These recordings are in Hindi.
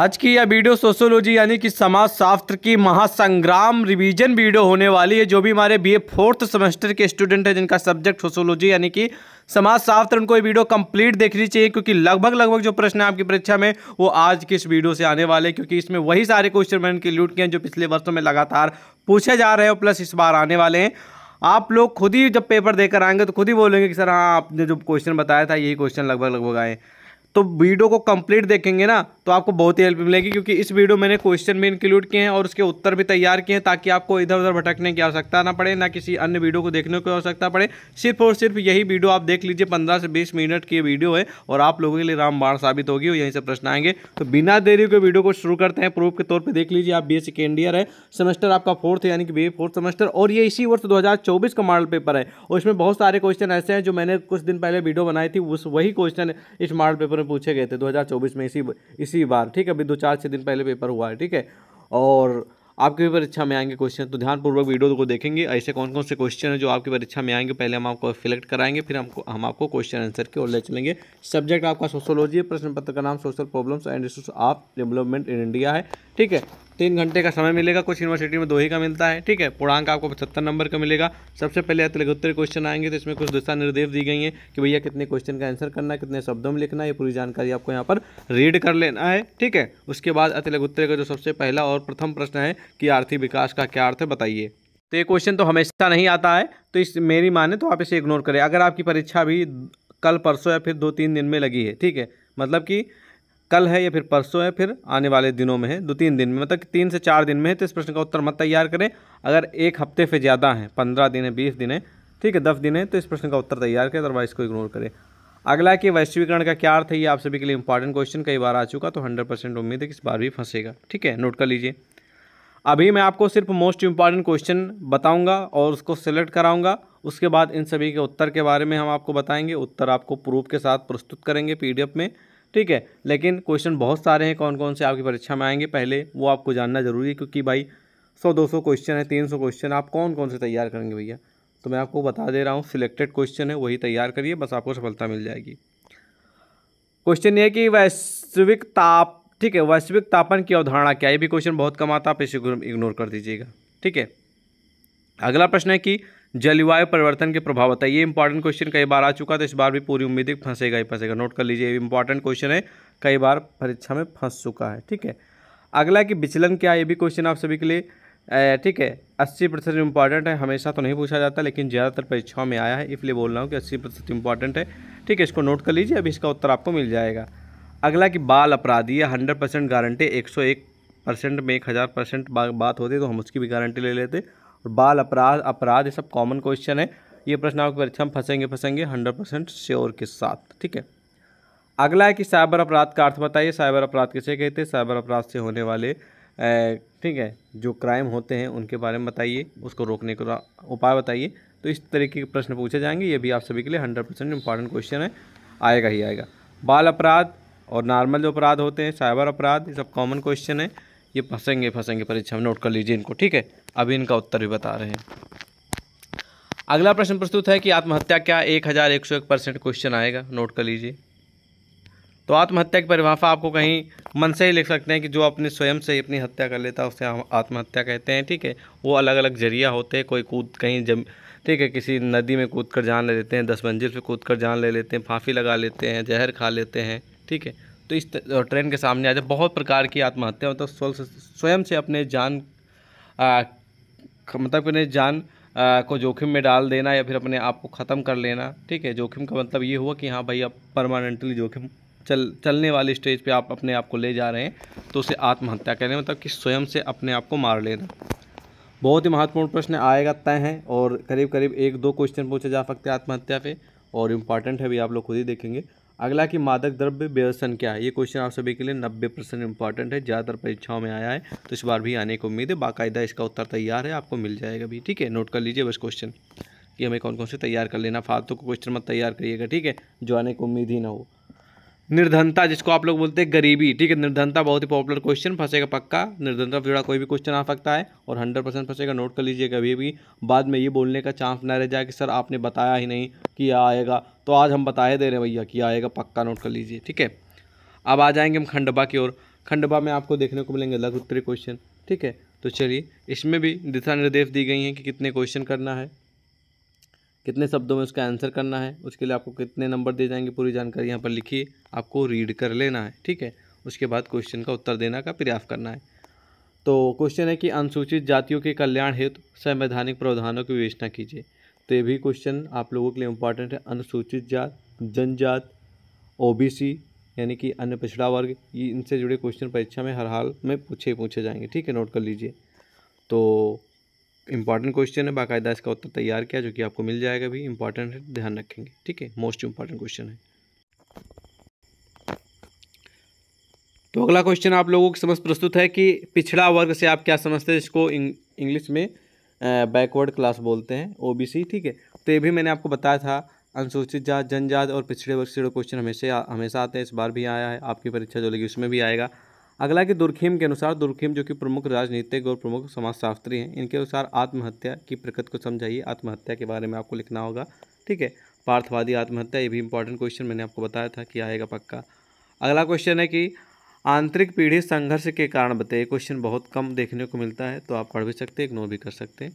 आज की यह वीडियो सोशोलॉजी यानी कि समाजशास्त्र की महासंग्राम रिवीजन वीडियो होने वाली है जो भी हमारे बीए फोर्थ सेमेस्टर के स्टूडेंट हैं जिनका सब्जेक्ट सोशोलॉजी यानी कि समाजशास्त्र उनको ये वीडियो कंप्लीट देखनी चाहिए क्योंकि लगभग लगभग जो प्रश्न है आपकी परीक्षा में वो आज की इस वीडियो से आने वाले क्योंकि इसमें वही सारे क्वेश्चन मैंने लूट किए हैं जो पिछले वर्षों में लगातार पूछे जा रहे हैं प्लस इस बार आने वाले हैं आप लोग खुद ही जब पेपर देकर आएंगे तो खुद ही बोलेंगे कि सर हाँ आपने जो क्वेश्चन बताया था यही क्वेश्चन लगभग लगभग आए तो वीडियो को कंप्लीट देखेंगे ना तो आपको बहुत ही हेल्प मिलेगी क्योंकि इस वीडियो मैंने क्वेश्चन भी इंक्लूड किए हैं और उसके उत्तर भी तैयार किए हैं ताकि आपको इधर उधर भटकने की आवश्यकता ना पड़े ना किसी अन्य वीडियो को देखने की आवश्यकता पड़े सिर्फ और सिर्फ यही वीडियो आप देख लीजिए पंद्रह से बीस मिनट की वीडियो है और आप लोगों के लिए रामबाण साबित होगी और यहीं से प्रश्न आएंगे तो बिना देरी के वीडियो को शुरू करते हैं प्रूफ के तौर पर देख लीजिए आप बी एस सेकेंड ईयर है सेमेस्टर आपका फोर्थ यानी कि बी फोर्थ सेमेस्टर और ये इसी वर्ष दो का मॉडल पेपर है और इसमें बहुत सारे क्वेश्चन ऐसे हैं जो मैंने कुछ दिन पहले वीडियो बनाई थी उस वही क्वेश्चन इस मॉडल पेपर में पूछे गए थे दो में इसी इस इसी बार ठीक है अभी दो चार छः दिन पहले पेपर हुआ है ठीक है और आपकी परीक्षा में आएंगे क्वेश्चन तो ध्यानपूर्वक वीडियो को देखेंगे ऐसे कौन कौन से क्वेश्चन हैं जो आपकी परीक्षा में आएंगे पहले हम आपको सिलेक्ट कराएंगे फिर हमको हम आपको क्वेश्चन आंसर की ओर ले चलेंगे सब्जेक्ट आपका सोशोलॉजी है प्रश्न पत्र का नाम social problems and resource of development in India है ठीक है तीन घंटे का समय मिलेगा कुछ यूनिवर्सिटी में दो ही का मिलता है ठीक है पूर्णांक आपको पचहत्तर नंबर का मिलेगा सबसे पहले अतिलगोत्तर क्वेश्चन आएंगे तो इसमें कुछ दिशा निर्देश दी गई हैं कि भैया कितने क्वेश्चन का आंसर करना है कितने शब्दों में लिखना है ये पूरी जानकारी आपको यहाँ पर रीड कर लेना है ठीक है उसके बाद अतिलगोत्तर का जो सबसे पहला और प्रथम प्रश्न है कि आर्थिक विकास का क्या अर्थ है बताइए तो ये क्वेश्चन तो हमेशा नहीं आता है तो इस मेरी माने तो आप इसे इग्नोर करें अगर आपकी परीक्षा भी कल परसों या फिर दो तीन दिन में लगी है ठीक है मतलब कि कल है या फिर परसों है फिर आने वाले दिनों में है दो तीन दिन में मतलब कि तीन से चार दिन में है तो इस प्रश्न का उत्तर मत तैयार करें अगर एक हफ्ते से ज़्यादा है पंद्रह दिन है बीस दिन है ठीक है दस दिन है तो इस प्रश्न का उत्तर तैयार करें अदरवाइज इसको इग्नोर करें अगला कि वैश्वीकरण का क्या अर्थ है ये आप सभी के लिए इंपॉर्टेंट क्वेश्चन कई बार आ चुका तो हंड्रेड परसेंट उम्मीद है कि इस बार भी फंसेगा ठीक है नोट कर लीजिए अभी मैं आपको सिर्फ मोस्ट इम्पॉर्टेंट क्वेश्चन बताऊंगा और उसको सिलेक्ट कराऊंगा उसके बाद इन सभी के उत्तर के बारे में हम आपको बताएंगे उत्तर आपको प्रूफ के साथ प्रस्तुत करेंगे पीडीएफ में ठीक है लेकिन क्वेश्चन बहुत सारे हैं कौन कौन से आपकी परीक्षा में आएंगे पहले वो आपको जानना जरूरी है क्योंकि भाई सौ दो सौ क्वेश्चन है तीन सौ क्वेश्चन आप कौन कौन से तैयार करेंगे भैया तो मैं आपको बता दे रहा हूँ सिलेक्टेड क्वेश्चन है वही तैयार करिए बस आपको सफलता मिल जाएगी क्वेश्चन ये कि वैश्विक ताप ठीक है वैश्विक तापन की अवधारणा क्या ये भी क्वेश्चन बहुत कम आता आप इसे इग्नोर कर दीजिएगा ठीक है अगला प्रश्न है कि जलवायु परिवर्तन के प्रभाव होता है ये इंपॉर्टेंट क्वेश्चन कई बार आ चुका तो इस बार भी पूरी उम्मीद है फंसेगा ही फंसेगा नोट कर लीजिए इंपॉर्टेंट क्वेश्चन है कई बार परीक्षा में फंस चुका है ठीक है अगला कि विचलन क्या ये भी क्वेश्चन आप सभी के लिए ठीक है अस्सी प्रतिशत इंपॉर्टेंट है हमेशा तो नहीं पूछा जाता लेकिन ज़्यादातर परीक्षाओं में आया है इसलिए बोल रहा हूँ कि अस्सी प्रतिशत इंपॉर्टेंट है ठीक है इसको नोट कर लीजिए अभी इसका उत्तर आपको मिल जाएगा अगला कि बाल अपराधी या हंड्रेड परसेंट गारंटी एक सौ एक परसेंट में एक हज़ार परसेंट बात होती तो हम उसकी भी गारंटी ले लेते और बाल अपराध अपराध ये सब कॉमन क्वेश्चन है ये प्रश्न आपकी परीक्षा में फंसेंगे फंसेंगे हंड्रेड परसेंट श्योर के साथ ठीक है अगला है कि साइबर अपराध का अर्थ बताइए साइबर अपराध किसे कहते हैं साइबर अपराध से होने वाले ठीक है जो क्राइम होते हैं उनके बारे में बताइए उसको रोकने का उपाय बताइए तो इस तरीके के प्रश्न पूछे जाएंगे ये भी आप सभी के लिए हंड्रेड परसेंट इंपॉर्टेंट क्वेश्चन है आएगा ही आएगा बाल अपराध और नॉर्मल जो अपराध होते हैं साइबर अपराध ये सब कॉमन क्वेश्चन है ये फंसेंगे फंसेंगे परीक्षा में नोट कर लीजिए इनको ठीक है अभी इनका उत्तर भी बता रहे हैं अगला प्रश्न प्रस्तुत है कि आत्महत्या क्या एक हज़ार एक सौ एक परसेंट क्वेश्चन आएगा नोट कर लीजिए तो आत्महत्या की परिभाषा आपको कहीं मन से ही लिख सकते हैं कि जो अपने स्वयं से अपनी हत्या कर लेता है उसे आत्महत्या कहते हैं ठीक है वो अलग अलग जरिया होते हैं कोई कूद कहीं जम ठीक है किसी नदी में कूद कर जान ले लेते हैं दस मंजिल पर कूद कर जान ले लेते हैं फांसी लगा लेते हैं जहर खा लेते हैं ठीक है तो इस ट्रेन के सामने आ जाए बहुत प्रकार की आत्महत्या मतलब स्वयं से अपने जान मतलब अपने जान आ, को जोखिम में डाल देना या फिर अपने आप को ख़त्म कर लेना ठीक है जोखिम का मतलब ये हुआ कि हाँ भाई आप परमानेंटली जोखिम चल चलने वाले स्टेज पे आप अपने आप को ले जा रहे हैं तो उसे आत्महत्या कहने मतलब कि स्वयं से अपने आप को मार लेना बहुत ही महत्वपूर्ण प्रश्न आएगा तय हैं और करीब करीब एक दो क्वेश्चन पूछे जा सकते हैं आत्महत्या पे और इम्पॉर्टेंट है भी आप लोग खुद ही देखेंगे अगला कि मादक द्रव्य व्यवसन क्या है ये क्वेश्चन आप सभी के लिए नब्बे परसेंट इंपॉर्टेंट है ज़्यादातर परीक्षाओं में आया है तो इस बार भी आने की उम्मीद है बाकायदा इसका उत्तर तैयार है आपको मिल जाएगा भी ठीक है नोट कर लीजिए बस क्वेश्चन कि हमें कौन कौन से तैयार कर लेना फालतू को क्वेश्चन मत तैयार करिएगा ठीक है जो आने की उम्मीद ही ना हो निर्धनता जिसको आप लोग बोलते हैं गरीबी ठीक है निर्धनता बहुत ही पॉपुलर क्वेश्चन फंसेगा पक्का निर्धनता से जुड़ा कोई भी क्वेश्चन आ सकता है और हंड्रेड परसेंट फंसेगा नोट कर लीजिएगा अभी भी बाद में ये बोलने का चांस ना रह जाए कि सर आपने बताया ही नहीं कि आएगा तो आज हम बताए दे रहे हैं भैया कि आएगा पक्का नोट कर लीजिए ठीक है अब आ जाएंगे हम खंडबा की ओर खंडबा में आपको देखने को मिलेंगे लघु उत्तरी क्वेश्चन ठीक है तो चलिए इसमें भी दिशा निर्देश दी गई हैं कि कितने क्वेश्चन करना है कितने शब्दों में उसका आंसर करना है उसके लिए आपको कितने नंबर दिए जाएंगे पूरी जानकारी यहाँ पर लिखिए आपको रीड कर लेना है ठीक है उसके बाद क्वेश्चन का उत्तर देना का प्रयास करना है तो क्वेश्चन है कि अनुसूचित जातियों के कल्याण हेतु संवैधानिक प्रावधानों की विवेचना कीजिए तो ये भी क्वेश्चन आप लोगों के लिए इम्पॉर्टेंट है अनुसूचित जात जनजात ओबीसी यानी कि अन्य पिछड़ा वर्ग इनसे जुड़े क्वेश्चन परीक्षा में हर हाल में पूछे पूछे जाएंगे ठीक है नोट कर लीजिए तो इंपॉर्टेंट क्वेश्चन है बाकायदा इसका उत्तर तैयार किया जो कि आपको मिल जाएगा भी इंपॉर्टेंट है ध्यान रखेंगे ठीक है मोस्ट इंपॉर्टेंट क्वेश्चन है तो अगला क्वेश्चन आप लोगों के समझ प्रस्तुत है कि पिछड़ा वर्ग से आप क्या समझते हैं इसको इंग्लिश में बैकवर्ड क्लास बोलते हैं ओ ठीक है तो ये भी मैंने आपको बताया था अनुसूचित जात जनजात और पिछड़े वर्ग से क्वेश्चन हमेशा हमेशा आते हैं इस बार भी आया है आपकी परीक्षा जो लगी उसमें भी आएगा अगला कि दुर्खीम के अनुसार दुर्खीम जो कि प्रमुख राजनीतिक और प्रमुख समाजशास्त्री हैं इनके अनुसार आत्महत्या की प्रकृति को समझाइए आत्महत्या के बारे में आपको लिखना होगा ठीक है पार्थवादी आत्महत्या ये भी इंपॉर्टेंट क्वेश्चन मैंने आपको बताया था कि आएगा पक्का अगला क्वेश्चन है कि आंतरिक पीढ़ी संघर्ष के कारण बताइए क्वेश्चन बहुत कम देखने को मिलता है तो आप पढ़ भी सकते हैं इग्नोर भी कर सकते हैं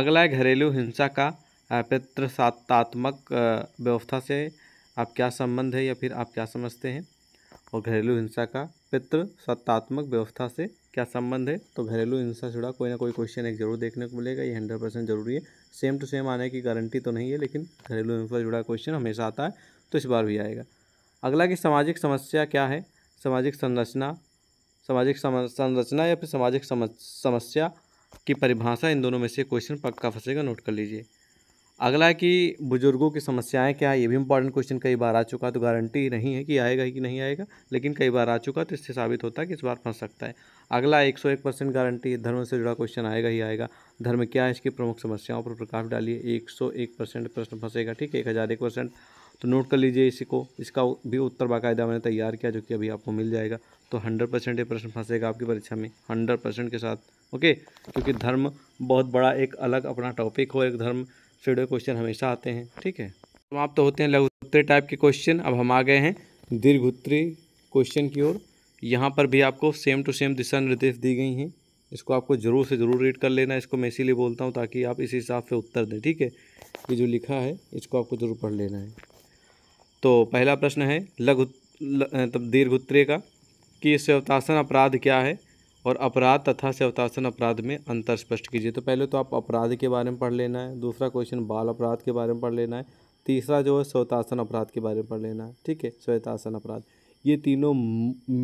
अगला है घरेलू हिंसा का पितृसत्तात्मक व्यवस्था से आप क्या संबंध है या फिर आप क्या समझते हैं और घरेलू हिंसा का पितृ सत्तात्मक व्यवस्था से क्या संबंध है तो घरेलू हिंसा से जुड़ा कोई ना कोई क्वेश्चन एक जरूर देखने को मिलेगा ये हंड्रेड परसेंट जरूरी है सेम टू सेम आने की गारंटी तो नहीं है लेकिन घरेलू हिंसा से जुड़ा क्वेश्चन हमेशा आता है तो इस बार भी आएगा अगला कि सामाजिक समस्या क्या है सामाजिक संरचना सामाजिक संरचना या फिर सामाजिक समस्या की परिभाषा इन दोनों में से क्वेश्चन पक्का फंसेगा नोट कर लीजिए अगला है कि बुज़ुर्गों की समस्याएं क्या है ये भी इंपॉर्टेंट क्वेश्चन कई बार आ चुका है तो गारंटी नहीं है कि आएगा कि नहीं आएगा लेकिन कई बार आ चुका तो इससे साबित होता है कि इस बार फंस सकता है अगला एक सौ एक परसेंट गारंटी धर्म से जुड़ा क्वेश्चन आएगा ही आएगा धर्म क्या है इसकी प्रमुख समस्याओं पर प्रकाश डालिए एक सौ एक परसेंट प्रश्न फंसेगा ठीक है एक हज़ार एक परसेंट तो नोट कर लीजिए इसी को इसका भी उत्तर बाकायदा मैंने तैयार किया जो कि अभी आपको मिल जाएगा तो हंड्रेड परसेंट ये प्रश्न फंसेगा आपकी परीक्षा में हंड्रेड परसेंट के साथ ओके क्योंकि धर्म बहुत बड़ा एक अलग अपना टॉपिक हो एक धर्म शेडो क्वेश्चन हमेशा आते हैं ठीक है समाप्त तो होते हैं उत्तरी टाइप के क्वेश्चन अब हम आ गए हैं दीर्घ उत्तरी क्वेश्चन की ओर यहाँ पर भी आपको सेम टू सेम दिशा निर्देश दी गई हैं इसको आपको ज़रूर से ज़रूर रीड कर लेना इसको मैं इसीलिए बोलता हूँ ताकि आप इस हिसाब से उत्तर दें ठीक है ये जो लिखा है इसको आपको ज़रूर पढ़ लेना है तो पहला प्रश्न है लघु तब मतलब दीर्घ उत्तरीय का कि स्वतासन अपराध क्या है और अपराध तथा सेवतासन अपराध में अंतर स्पष्ट कीजिए तो पहले तो आप अपराध के बारे में पढ़ लेना है दूसरा क्वेश्चन बाल अपराध के बारे में पढ़ लेना है तीसरा जो है स्वतासन अपराध के बारे में पढ़ लेना है ठीक है स्वतासन अपराध ये तीनों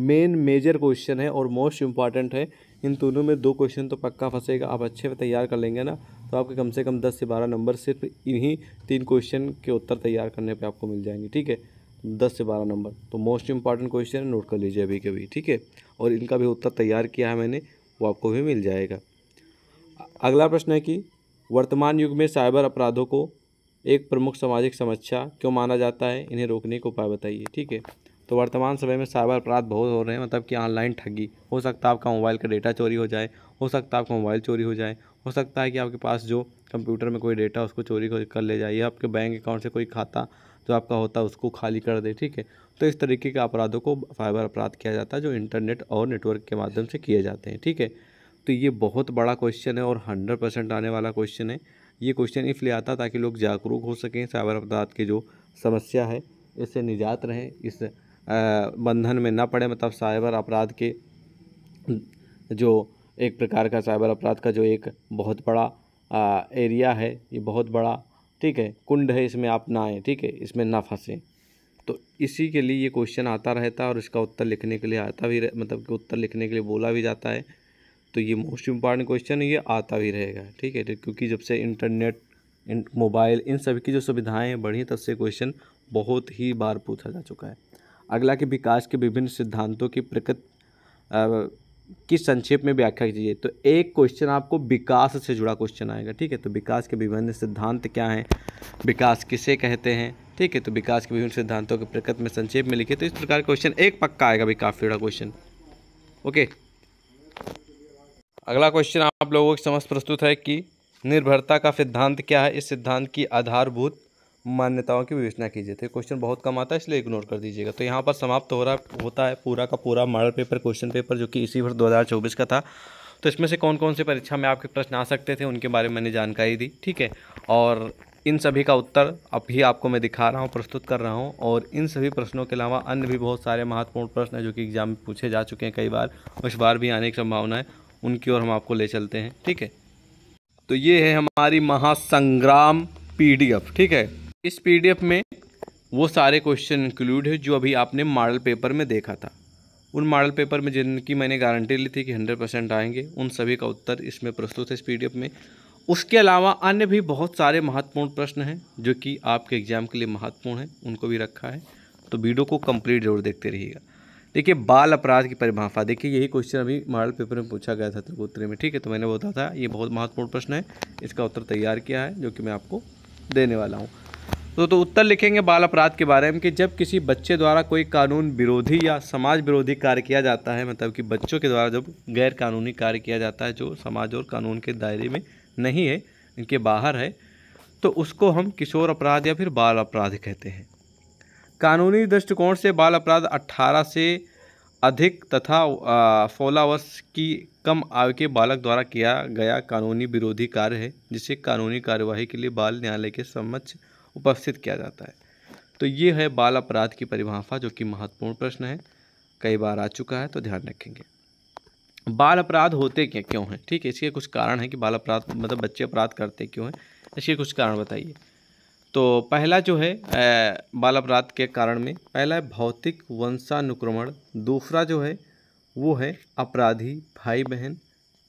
मेन मेजर क्वेश्चन है और मोस्ट इम्पॉर्टेंट है इन तीनों में दो क्वेश्चन तो पक्का फंसेगा आप अच्छे तैयार कर लेंगे ना तो आपके कम से कम दस से बारह नंबर सिर्फ इन्हीं तीन क्वेश्चन के उत्तर तैयार करने पर आपको मिल जाएंगे ठीक है दस से बारह नंबर तो मोस्ट इम्पॉर्टेंट क्वेश्चन नोट कर लीजिए अभी कभी ठीक है और इनका भी उत्तर तैयार किया है मैंने वो आपको भी मिल जाएगा अगला प्रश्न है कि वर्तमान युग में साइबर अपराधों को एक प्रमुख सामाजिक समस्या क्यों माना जाता है इन्हें रोकने के उपाय बताइए ठीक है तो वर्तमान समय में साइबर अपराध बहुत हो रहे हैं मतलब कि ऑनलाइन ठगी हो सकता है आपका मोबाइल का डेटा चोरी हो जाए हो सकता है आपका मोबाइल चोरी हो जाए हो सकता है कि आपके पास जो कंप्यूटर में कोई डेटा उसको चोरी कर ले जाए या आपके बैंक अकाउंट से कोई खाता जो आपका होता है उसको खाली कर दे ठीक है तो इस तरीके के अपराधों को साइबर अपराध किया जाता है जो इंटरनेट और नेटवर्क के माध्यम से किए जाते हैं ठीक है तो ये बहुत बड़ा क्वेश्चन है और हंड्रेड परसेंट आने वाला क्वेश्चन है ये क्वेश्चन इसलिए आता ताकि लोग जागरूक हो सकें साइबर अपराध की जो समस्या है इससे निजात रहें इस बंधन में ना पड़े मतलब साइबर अपराध के जो एक प्रकार का साइबर अपराध का जो एक बहुत बड़ा आ, एरिया है ये बहुत बड़ा ठीक है कुंड है इसमें आप ना आएँ ठीक है इसमें ना फंसें तो इसी के लिए ये क्वेश्चन आता रहता है और इसका उत्तर लिखने के लिए आता भी मतलब कि उत्तर लिखने के लिए बोला भी जाता है तो ये मोस्ट इम्पॉर्टेंट क्वेश्चन ये आता भी रहेगा ठीक है क्योंकि जब से इंटरनेट मोबाइल इन सभी की जो सुविधाएं बढ़ी तब से क्वेश्चन बहुत ही बार पूछा जा चुका है अगला कि विकास के विभिन्न सिद्धांतों की प्रकृति की संक्षेप में व्याख्या कीजिए तो एक क्वेश्चन आपको विकास से जुड़ा क्वेश्चन आएगा ठीक है तो विकास के विभिन्न सिद्धांत क्या हैं विकास किसे कहते हैं ठीक है तो विकास के विभिन्न सिद्धांतों के प्रकृत में संक्षेप में लिखे तो इस प्रकार क्वेश्चन एक पक्का आएगा भी काफी बड़ा क्वेश्चन ओके अगला क्वेश्चन आप लोगों के समझ प्रस्तुत है कि निर्भरता का सिद्धांत क्या है इस सिद्धांत की आधारभूत मान्यताओं की विवेचना कीजिए तो क्वेश्चन बहुत कम आता है इसलिए इग्नोर कर दीजिएगा तो यहाँ पर समाप्त हो रहा होता है पूरा का पूरा मॉडल पेपर क्वेश्चन पेपर जो कि इसी वर्ष दो का था तो इसमें से कौन कौन से परीक्षा में आपके प्रश्न आ सकते थे उनके बारे में मैंने जानकारी दी ठीक है और इन सभी का उत्तर अभी आपको मैं दिखा रहा हूँ प्रस्तुत कर रहा हूँ और इन सभी प्रश्नों के अलावा अन्य भी बहुत सारे महत्वपूर्ण प्रश्न हैं जो कि एग्जाम में पूछे जा चुके हैं कई बार इस बार भी आने की संभावना है उनकी ओर हम आपको ले चलते हैं ठीक है तो ये है हमारी महासंग्राम पी ठीक है इस पीडीएफ में वो सारे क्वेश्चन इंक्लूड है जो अभी आपने मॉडल पेपर में देखा था उन मॉडल पेपर में जिनकी मैंने गारंटी ली थी कि हंड्रेड परसेंट आएंगे उन सभी का उत्तर इसमें प्रस्तुत है इस पीडीएफ में उसके अलावा अन्य भी बहुत सारे महत्वपूर्ण प्रश्न हैं जो कि आपके एग्ज़ाम के लिए महत्वपूर्ण हैं उनको भी रखा है तो वीडियो को कम्प्लीट जरूर देखते रहिएगा देखिए बाल अपराध की परिभाषा देखिए यही क्वेश्चन अभी मॉडल पेपर में पूछा गया था त्रिकोत्तरी में ठीक है तो मैंने बताया था ये बहुत महत्वपूर्ण प्रश्न है इसका उत्तर तैयार किया है जो कि मैं आपको देने वाला हूँ तो, तो उत्तर लिखेंगे बाल अपराध के बारे में कि जब किसी बच्चे द्वारा कोई कानून विरोधी या समाज विरोधी कार्य किया जाता है मतलब कि बच्चों के द्वारा जब गैर कानूनी कार्य किया जाता है जो समाज और कानून के दायरे में नहीं है इनके बाहर है तो उसको हम किशोर अपराध या फिर बाल अपराध कहते हैं कानूनी दृष्टिकोण से बाल अपराध अट्ठारह से अधिक तथा सोलह वर्ष की कम आयु के बालक द्वारा किया गया कानूनी विरोधी कार्य है जिसे कानूनी कार्यवाही के लिए बाल न्यायालय के समक्ष उपस्थित किया जाता है तो ये है बाल अपराध की परिभाषा जो कि महत्वपूर्ण प्रश्न है कई बार आ चुका है तो ध्यान रखेंगे बाल अपराध होते क्या क्यों हैं ठीक है इसके कुछ कारण है कि बाल अपराध मतलब बच्चे अपराध करते क्यों हैं इसके कुछ कारण बताइए तो पहला जो है बाल अपराध के कारण में पहला है भौतिक वंशानुक्रमण दूसरा जो है वो है अपराधी भाई बहन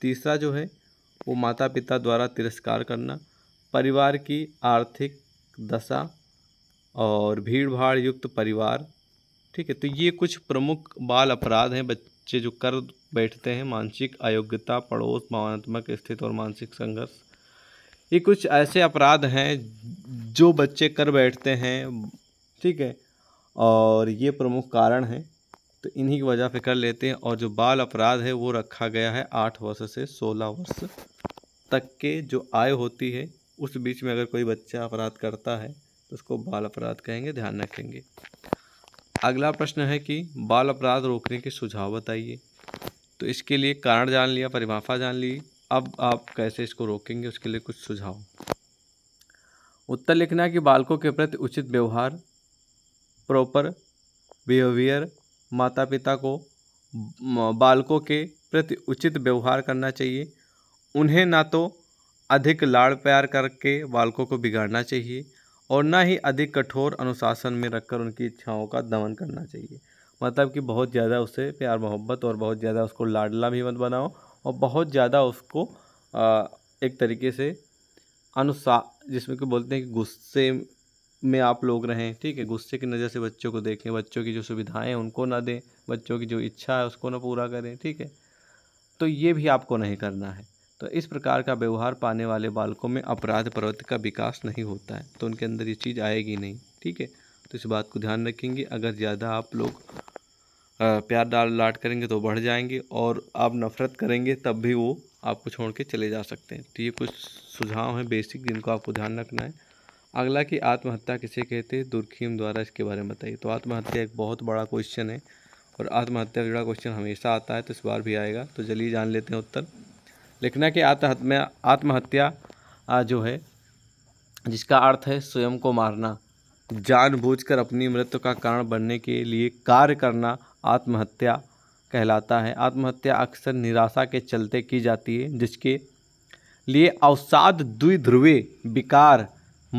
तीसरा जो है वो माता पिता द्वारा तिरस्कार करना परिवार की आर्थिक दशा और भीड़ भाड़ युक्त परिवार ठीक है तो ये कुछ प्रमुख बाल अपराध हैं बच्चे जो कर बैठते हैं मानसिक अयोग्यता पड़ोस भावनात्मक स्थिति और मानसिक संघर्ष ये कुछ ऐसे अपराध हैं जो बच्चे कर बैठते हैं ठीक है और ये प्रमुख कारण हैं तो इन्हीं की वजह से कर लेते हैं और जो बाल अपराध है वो रखा गया है आठ वर्ष से सोलह वर्ष तक के जो आय होती है उस बीच में अगर कोई बच्चा अपराध करता है तो उसको बाल अपराध कहेंगे ध्यान रखेंगे अगला प्रश्न है कि बाल अपराध रोकने के सुझाव बताइए तो इसके लिए कारण जान लिया परिभाषा जान ली अब आप कैसे इसको रोकेंगे उसके लिए कुछ सुझाव उत्तर लिखना है कि बालकों के प्रति उचित व्यवहार प्रॉपर बिहेवियर माता पिता को बालकों के प्रति उचित व्यवहार करना चाहिए उन्हें ना तो अधिक लाड़ प्यार करके बालकों को बिगाड़ना चाहिए और ना ही अधिक कठोर अनुशासन में रखकर उनकी इच्छाओं का दमन करना चाहिए मतलब कि बहुत ज़्यादा उससे प्यार मोहब्बत और बहुत ज़्यादा उसको लाडला भी मत बनाओ और बहुत ज़्यादा उसको एक तरीके से अनुसा जिसमें कि बोलते हैं कि गुस्से में आप लोग रहें ठीक है गुस्से की नज़र से बच्चों को देखें बच्चों की जो सुविधाएं उनको ना दें बच्चों की जो इच्छा है उसको ना पूरा करें ठीक है तो ये भी आपको नहीं करना है तो इस प्रकार का व्यवहार पाने वाले बालकों में अपराध प्रवृत्ति का विकास नहीं होता है तो उनके अंदर ये चीज़ आएगी नहीं ठीक है तो इस बात को ध्यान रखेंगे अगर ज़्यादा आप लोग प्यार डाल लाट करेंगे तो बढ़ जाएंगे और आप नफरत करेंगे तब भी वो आपको छोड़ के चले जा सकते हैं तो ये कुछ सुझाव हैं बेसिक जिनको आपको ध्यान रखना है अगला कि आत्महत्या किसे कहते हैं दुर्खीम द्वारा इसके बारे में बताइए तो आत्महत्या एक बहुत बड़ा क्वेश्चन है और आत्महत्या जुड़ा क्वेश्चन हमेशा आता है तो इस बार भी आएगा तो चलिए जान लेते हैं उत्तर लिखना कि आत्महत्या आत्महत्या जो है जिसका अर्थ है स्वयं को मारना जानबूझकर अपनी मृत्यु का कारण बनने के लिए कार्य करना आत्महत्या कहलाता है आत्महत्या अक्सर निराशा के चलते की जाती है जिसके लिए अवसाद द्विध्रुवे विकार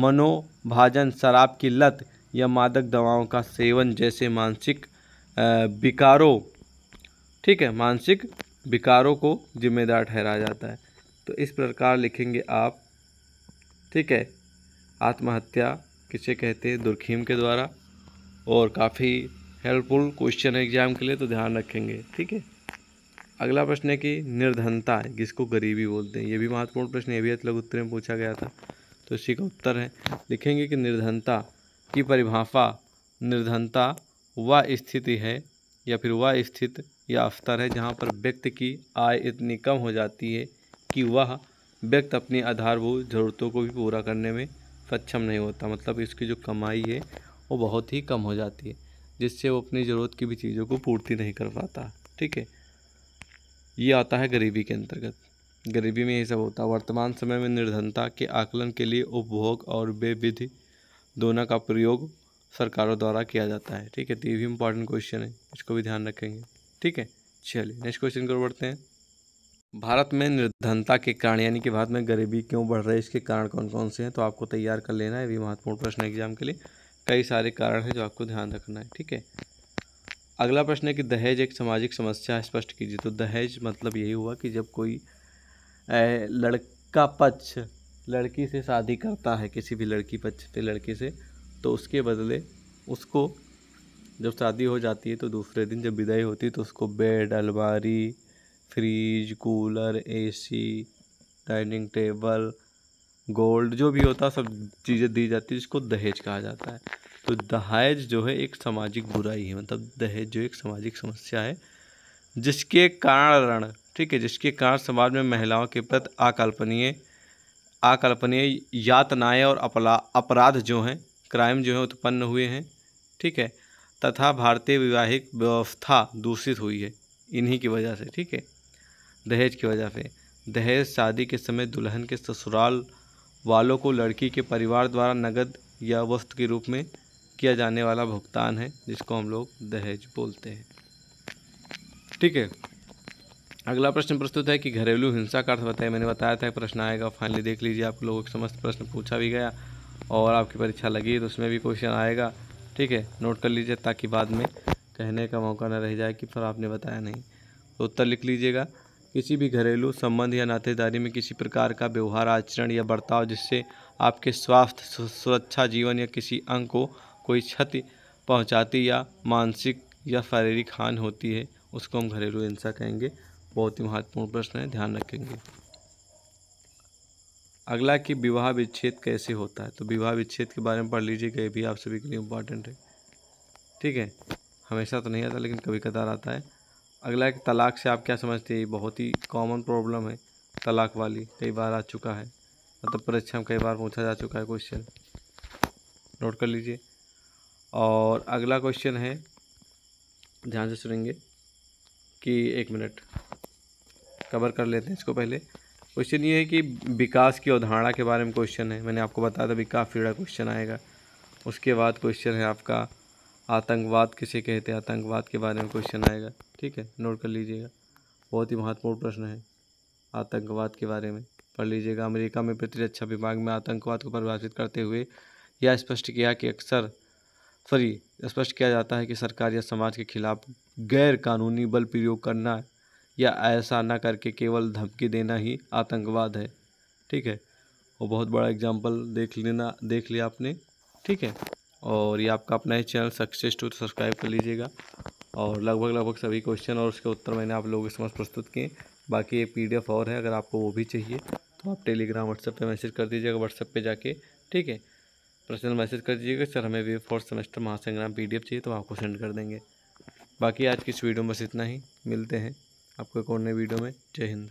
मनोभाजन शराब की लत या मादक दवाओं का सेवन जैसे मानसिक विकारों ठीक है मानसिक विकारों को जिम्मेदार ठहराया जाता है तो इस प्रकार लिखेंगे आप ठीक है आत्महत्या किसे कहते हैं दुर्खीम के द्वारा और काफ़ी हेल्पफुल क्वेश्चन है एग्जाम के लिए तो ध्यान रखेंगे ठीक है अगला प्रश्न है कि निर्धनता जिसको गरीबी बोलते हैं ये भी महत्वपूर्ण प्रश्न ये भी अतलग उत्तर में पूछा गया था तो इसी का उत्तर है लिखेंगे कि निर्धनता की परिभाषा निर्धनता वह स्थिति है या फिर वह स्थिति या अफ्तर है जहाँ पर व्यक्ति की आय इतनी कम हो जाती है कि वह व्यक्ति अपनी आधारभूत ज़रूरतों को भी पूरा करने में सक्षम नहीं होता मतलब इसकी जो कमाई है वो बहुत ही कम हो जाती है जिससे वो अपनी ज़रूरत की भी चीज़ों को पूर्ति नहीं कर पाता ठीक है ये आता है गरीबी के अंतर्गत गरीबी में ये सब होता है वर्तमान समय में निर्धनता के आकलन के लिए उपभोग और बेविधि दोनों का प्रयोग सरकारों द्वारा किया जाता है ठीक है तो ये भी इम्पोर्टेंट क्वेश्चन है इसको भी ध्यान रखेंगे ठीक है चलिए नेक्स्ट क्वेश्चन की ओर बढ़ते हैं भारत में निर्धनता के कारण यानी कि भारत में गरीबी क्यों बढ़ रही है इसके कारण कौन कौन से हैं तो आपको तैयार कर लेना है भी महत्वपूर्ण प्रश्न एग्जाम के लिए कई सारे कारण हैं जो आपको ध्यान रखना है ठीक है अगला प्रश्न है कि दहेज एक सामाजिक समस्या है स्पष्ट कीजिए तो दहेज मतलब यही हुआ कि जब कोई लड़का पक्ष लड़की से शादी करता है किसी भी लड़की पक्ष पे लड़के से तो उसके बदले उसको जब शादी हो जाती है तो दूसरे दिन जब विदाई होती है तो उसको बेड अलमारी fridge cooler AC dining table gold जो भी होता सब चीज़ें दी जाती है जिसको दहेज कहा जाता है तो दहेज जो है एक सामाजिक बुराई है मतलब दहेज जो एक सामाजिक समस्या है जिसके कारण ठीक है जिसके कारण समाज में महिलाओं के प्रति अकल्पनीय अकल्पनीय यातनाएं और अपला अपराध जो हैं क्राइम जो हैं उत्पन्न हुए हैं ठीक है तथा भारतीय वैवाहिक व्यवस्था दूषित हुई है इन्हीं की वजह से ठीक है दहेज की वजह से दहेज शादी के समय दुल्हन के ससुराल वालों को लड़की के परिवार द्वारा नगद या वस्तु के रूप में किया जाने वाला भुगतान है जिसको हम लोग दहेज बोलते हैं ठीक है अगला प्रश्न प्रस्तुत है कि घरेलू हिंसा का अर्थ बताए मैंने बताया था प्रश्न आएगा फाइनली देख लीजिए आप लोगों के समस्त प्रश्न पूछा भी गया और आपकी परीक्षा लगी तो उसमें भी क्वेश्चन आएगा ठीक है नोट कर लीजिए ताकि बाद में कहने का मौका ना रह जाए कि फिर आपने बताया नहीं तो उत्तर लिख लीजिएगा किसी भी घरेलू संबंध या नातेदारी में किसी प्रकार का व्यवहार आचरण या बर्ताव जिससे आपके स्वास्थ्य सुरक्षा जीवन या किसी अंग को कोई क्षति पहुंचाती या मानसिक या शारीरिक हानि होती है उसको हम घरेलू हिंसा कहेंगे बहुत ही महत्वपूर्ण प्रश्न है ध्यान रखेंगे अगला कि विवाह विच्छेद कैसे होता है तो विवाह विच्छेद के बारे में पढ़ लीजिएगा ये भी आप सभी के लिए इम्पॉर्टेंट है ठीक है हमेशा तो नहीं आता लेकिन कभी कदार आता है अगला है कि तलाक से आप क्या समझते हैं ये बहुत ही कॉमन प्रॉब्लम है तलाक वाली कई बार आ चुका है मतलब तो परीक्षा में कई बार पूछा जा चुका है क्वेश्चन नोट कर लीजिए और अगला क्वेश्चन है ध्यान से सुनेंगे कि एक मिनट कवर कर लेते हैं इसको पहले क्वेश्चन ये है कि विकास की अवधारणा के बारे में क्वेश्चन है मैंने आपको बताया था विकास पीड़ा क्वेश्चन आएगा उसके बाद क्वेश्चन है आपका आतंकवाद किसे कहते हैं आतंकवाद के बारे में क्वेश्चन आएगा ठीक है नोट कर लीजिएगा बहुत ही महत्वपूर्ण प्रश्न है आतंकवाद के बारे में पढ़ लीजिएगा अमेरिका में प्रतिरक्षा विभाग में आतंकवाद को परिभाषित करते हुए यह स्पष्ट किया कि अक्सर सॉरी स्पष्ट किया जाता है कि सरकार या समाज के खिलाफ गैर कानूनी बल प्रयोग करना या ऐसा ना करके केवल धमकी देना ही आतंकवाद है ठीक है और बहुत बड़ा एग्जाम्पल देख लेना देख लिया आपने ठीक है और ये आपका अपना ही चैनल सक्सेस टू सब्सक्राइब कर लीजिएगा और लगभग लगभग सभी क्वेश्चन और उसके उत्तर मैंने आप लोगों के समझ प्रस्तुत किए बाकी ये पी और है अगर आपको वो भी चाहिए तो आप टेलीग्राम व्हाट्सएप पर मैसेज कर दीजिएगा व्हाट्सएप पर जाके ठीक है पर्सनल मैसेज कर दीजिएगा सर हमें वे फोर्थ सेमेस्टर महासंग्राम पी चाहिए तो आपको सेंड कर देंगे बाकी आज की इस वीडियो में बस इतना ही मिलते हैं एक कौन नए वीडियो में जय हिंद